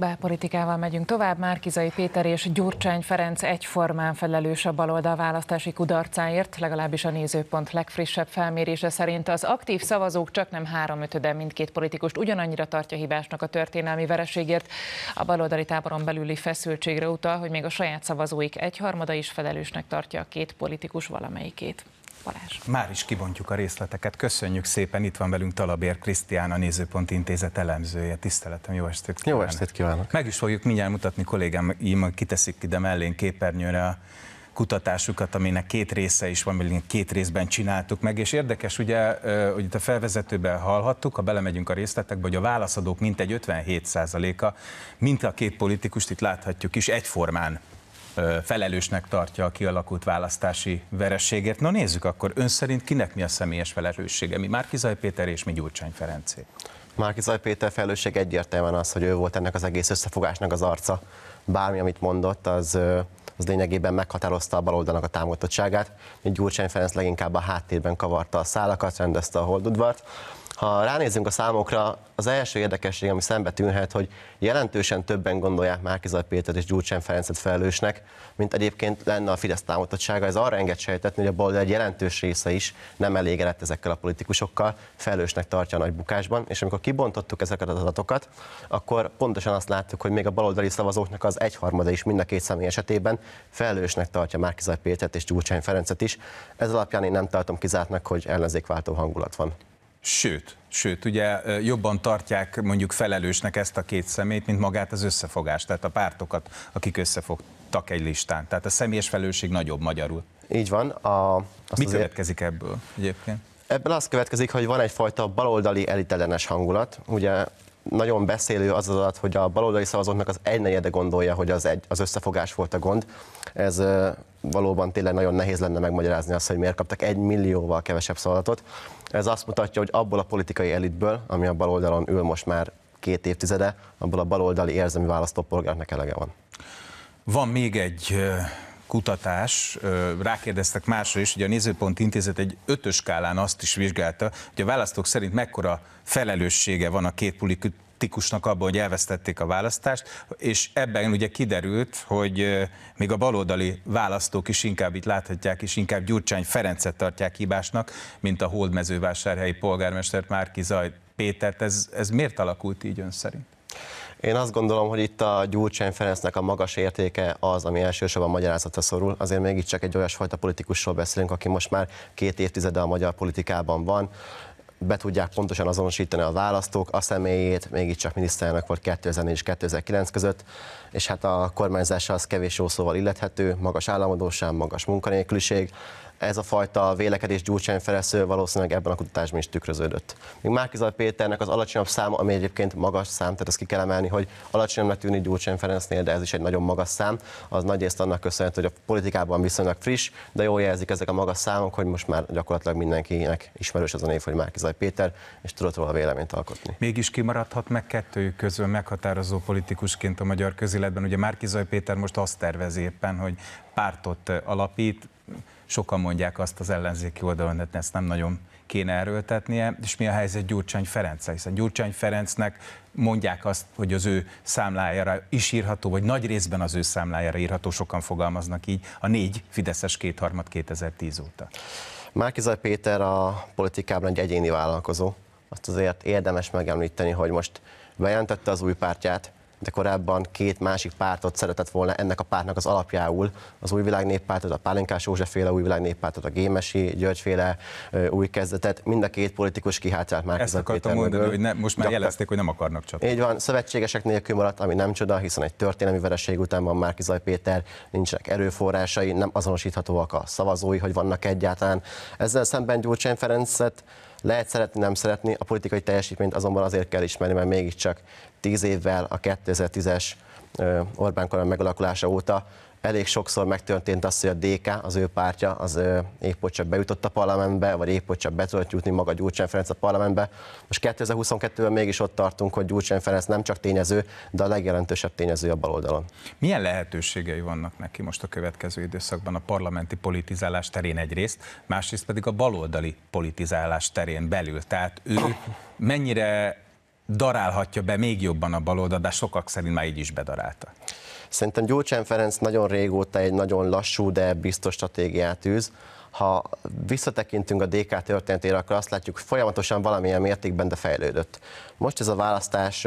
Belpolitikával megyünk tovább. Márkizai Péter és Gyurcsány Ferenc egyformán felelős a baloldal választási kudarcáért, legalábbis a nézőpont legfrissebb felmérése szerint az aktív szavazók csak nem háromötöde mindkét politikust ugyanannyira tartja hibásnak a történelmi vereségért. A baloldali táboron belüli feszültségre utal, hogy még a saját szavazóik egyharmada is felelősnek tartja a két politikus valamelyikét. Balázs. Már is kibontjuk a részleteket. Köszönjük szépen, itt van velünk Talabér Krisztián, a Nézőpont Intézet elemzője. Tiszteletem, jó estét kívánok. Jó estét kívánok. Meg is fogjuk mindjárt mutatni kollégáim, kiteszik ide mellén képernyőre a kutatásukat, aminek két része is van, mert két részben csináltuk meg, és érdekes ugye, hogy itt a felvezetőben hallhattuk, ha belemegyünk a részletekbe, hogy a válaszadók mintegy 57%-a, mint a két politikust itt láthatjuk is, egyformán felelősnek tartja a kialakult választási verességért. Na nézzük akkor, ön szerint kinek mi a személyes felelőssége? Mi Márkizaj Péter és mi Gyurcsány Ferencé? Márkizaj Péter felelősség egyértelműen az, hogy ő volt ennek az egész összefogásnak az arca. Bármi, amit mondott, az, az lényegében meghatározta a baloldalnak a támogatottságát. Gyurcsány Ferenc leginkább a háttérben kavarta a szálakat, rendezte a holdudvart. Ha ránézzünk a számokra, az első érdekesség, ami szembe tűnhet, hogy jelentősen többen gondolják Márkizaj Pétert és Gyurcsány Ferencet felelősnek, mint egyébként lenne a Fidesz támogatottsága. Ez arra enged sejtetni, hogy a bal egy jelentős része is nem elégedett ezekkel a politikusokkal, felelősnek tartja a nagy bukásban, és amikor kibontottuk ezeket az adatokat, akkor pontosan azt láttuk, hogy még a baloldali szavazóknak az egyharmada is mind a két személy esetében felelősnek tartja Márkizaj Pétert és Gyurcsány Ferencet is. Ez alapján én nem tartom kizártnak, hogy ellenzékváltó hangulat van. Sőt, sőt, ugye jobban tartják mondjuk felelősnek ezt a két szemét, mint magát az összefogást, tehát a pártokat, akik összefogtak egy listán. Tehát a személyes felelősség nagyobb magyarul. Így van. A, Mi azért... következik ebből egyébként? Ebből az következik, hogy van egyfajta baloldali elitellenes hangulat. Ugye nagyon beszélő az az adat, hogy a baloldali szavazóknak az egynegyede gondolja, hogy az, egy, az összefogás volt a gond. Ez valóban tényleg nagyon nehéz lenne megmagyarázni azt, hogy miért kaptak egy millióval kevesebb szavazatot. Ez azt mutatja, hogy abból a politikai elitből, ami a baloldalon ül most már két évtizede, abból a baloldali érzelmi választópolgárnak elege van. Van még egy kutatás, rákérdeztek másra is, hogy a Nézőpont Intézet egy ötös skálán azt is vizsgálta, hogy a választók szerint mekkora felelőssége van a két szkeptikusnak abban, hogy elvesztették a választást, és ebben ugye kiderült, hogy még a baloldali választók is inkább itt láthatják, és inkább Gyurcsány Ferencet tartják hibásnak, mint a holdmezővásárhelyi polgármestert Márki Zaj Pétert. Ez, ez miért alakult így ön szerint? Én azt gondolom, hogy itt a Gyurcsány Ferencnek a magas értéke az, ami elsősorban magyarázatra szorul. Azért mégiscsak egy olyasfajta politikusról beszélünk, aki most már két évtizede a magyar politikában van, be tudják pontosan azonosítani a választók a személyét, mégiscsak miniszterelnök volt 2004 és 2009 között, és hát a kormányzása az kevés jó szóval illethető, magas államadóság, magas munkanélküliség, ez a fajta vélekedés Gyurcsány Ferencről valószínűleg ebben a kutatásban is tükröződött. Még Márkizaj Péternek az alacsonyabb szám, ami egyébként magas szám, tehát ezt ki kell emelni, hogy alacsonyabbnak tűnik Gyurcsány Ferencnél, de ez is egy nagyon magas szám, az részt annak köszönhető, hogy a politikában viszonylag friss, de jól jelzik ezek a magas számok, hogy most már gyakorlatilag mindenkinek ismerős az a név, hogy Márkizaj Koszolaj Péter, és tudott róla véleményt alkotni. Mégis kimaradhat meg kettőjük közül meghatározó politikusként a magyar közéletben. Ugye Zaj Péter most azt tervez éppen, hogy pártot alapít, sokan mondják azt az ellenzéki oldalon, hogy ezt nem nagyon kéne erőltetnie, és mi a helyzet Gyurcsány Ferenc, hiszen Gyurcsány Ferencnek mondják azt, hogy az ő számlájára is írható, vagy nagy részben az ő számlájára írható, sokan fogalmaznak így, a négy Fideszes kétharmad 2010 óta. Márkizaj Péter a politikában egy egyéni vállalkozó. Azt azért érdemes megemlíteni, hogy most bejelentette az új pártját, de korábban két másik pártot szeretett volna ennek a pártnak az alapjául, az új világ néppártot, a Pálinkás Józsefféle új világ néppártot, a Gémesi Györgyféle új kezdetet, mind a két politikus kihátrált már Ezt akartam mondani, hogy ne, most már Gyakor... jelezték, hogy nem akarnak csatlakozni. Így van, szövetségesek nélkül maradt, ami nem csoda, hiszen egy történelmi vereség után van Márki Zaj Péter, nincsenek erőforrásai, nem azonosíthatóak a szavazói, hogy vannak egyáltalán. Ezzel szemben Gyurcsány Ferencet lehet szeretni, nem szeretni, a politikai teljesítményt azonban azért kell ismerni, mert mégiscsak 10 évvel a 2010-es Orbán kormány megalakulása óta Elég sokszor megtörtént az, hogy a DK, az ő pártja, az épp hogy csak bejutott a parlamentbe, vagy épp hogy csak be tudott jutni maga Gyurcsán Ferenc a parlamentbe. Most 2022-ben mégis ott tartunk, hogy Gyurcsán Ferenc nem csak tényező, de a legjelentősebb tényező a baloldalon. Milyen lehetőségei vannak neki most a következő időszakban a parlamenti politizálás terén egyrészt, másrészt pedig a baloldali politizálás terén belül? Tehát ő mennyire darálhatja be még jobban a baloldal, de sokak szerint már így is bedarálta. Szerintem Gyurcsán Ferenc nagyon régóta egy nagyon lassú, de biztos stratégiát űz. Ha visszatekintünk a DK történetére, akkor azt látjuk, hogy folyamatosan valamilyen mértékben de fejlődött. Most ez a választás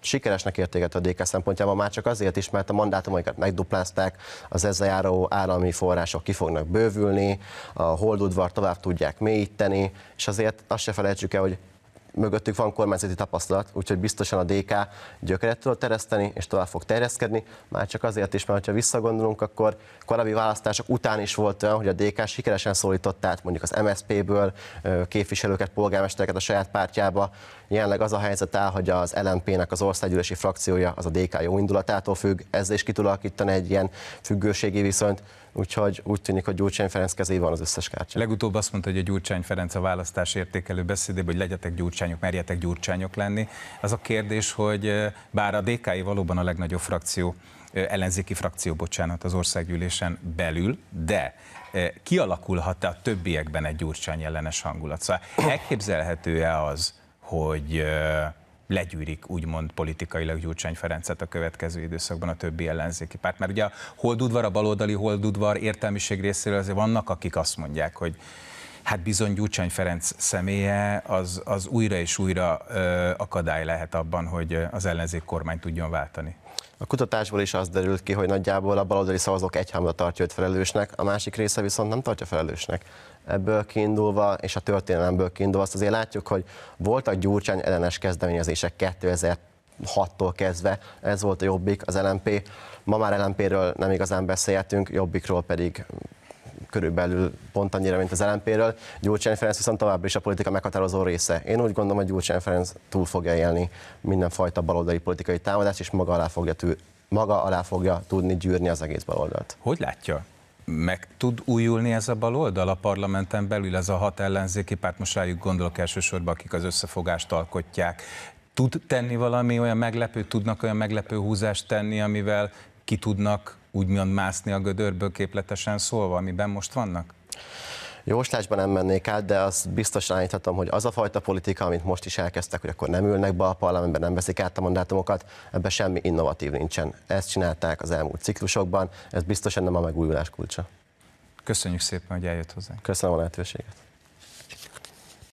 sikeresnek értéket a DK szempontjában már csak azért is, mert a mandátumokat megduplázták, az ezzel járó állami források ki fognak bővülni, a holdudvar tovább tudják mélyíteni, és azért azt se felejtsük el, hogy mögöttük van kormányzati tapasztalat, úgyhogy biztosan a DK gyökeret tudott tereszteni, és tovább fog terjeszkedni, már csak azért is, mert ha visszagondolunk, akkor korábbi választások után is volt olyan, hogy a DK sikeresen szólított át mondjuk az MSZP-ből képviselőket, polgármestereket a saját pártjába. Jelenleg az a helyzet áll, hogy az LNP-nek az országgyűlési frakciója az a DK jó indulatától függ, ezzel is ki tud alakítani egy ilyen függőségi viszonyt, úgyhogy úgy tűnik, hogy Gyurcsány Ferenc kezé van az összes kártya. Legutóbb azt mondta, hogy a Gyurcsány Ferenc a választás értékelő beszédében, hogy legyetek gyurcsányok, merjetek gyurcsányok lenni. Az a kérdés, hogy bár a DKI valóban a legnagyobb frakció, ellenzéki frakció, bocsánat, az országgyűlésen belül, de kialakulhat-e a többiekben egy gyurcsány ellenes hangulat? Szóval elképzelhető-e az, hogy legyűrik úgymond politikailag Gyurcsány Ferencet a következő időszakban a többi ellenzéki párt. Mert ugye a holdudvar, a baloldali holdudvar értelmiség részéről azért vannak, akik azt mondják, hogy hát bizony Gyurcsány Ferenc személye az, az újra és újra akadály lehet abban, hogy az ellenzék kormány tudjon váltani. A kutatásból is az derült ki, hogy nagyjából a baloldali szavazók egyhámra tartja őt felelősnek, a másik része viszont nem tartja felelősnek. Ebből kiindulva, és a történelemből kiindulva, azt azért látjuk, hogy voltak gyurcsány ellenes kezdeményezések 2000 hattól kezdve, ez volt a Jobbik, az LMP. Ma már LMP-ről nem igazán beszéltünk, Jobbikról pedig körülbelül pont annyira, mint az LNP-ről. Gyurcsány Ferenc viszont továbbra is a politika meghatározó része. Én úgy gondolom, hogy Gyurcsány Ferenc túl fogja élni mindenfajta baloldali politikai támadást, és maga alá fogja, tű, maga alá fogja tudni gyűrni az egész baloldalt. Hogy látja? meg tud újulni ez a baloldal a parlamenten belül, ez a hat ellenzéki párt, most rájuk gondolok elsősorban, akik az összefogást alkotják. Tud tenni valami olyan meglepő, tudnak olyan meglepő húzást tenni, amivel ki tudnak úgymond mászni a gödörből képletesen szólva, amiben most vannak? Jóslásban nem mennék át, de azt biztosan állíthatom, hogy az a fajta politika, amit most is elkezdtek, hogy akkor nem ülnek be a parlamentben, nem veszik át a mandátumokat, ebben semmi innovatív nincsen. Ezt csinálták az elmúlt ciklusokban, ez biztosan nem a megújulás kulcsa. Köszönjük szépen, hogy eljött hozzánk. Köszönöm a lehetőséget.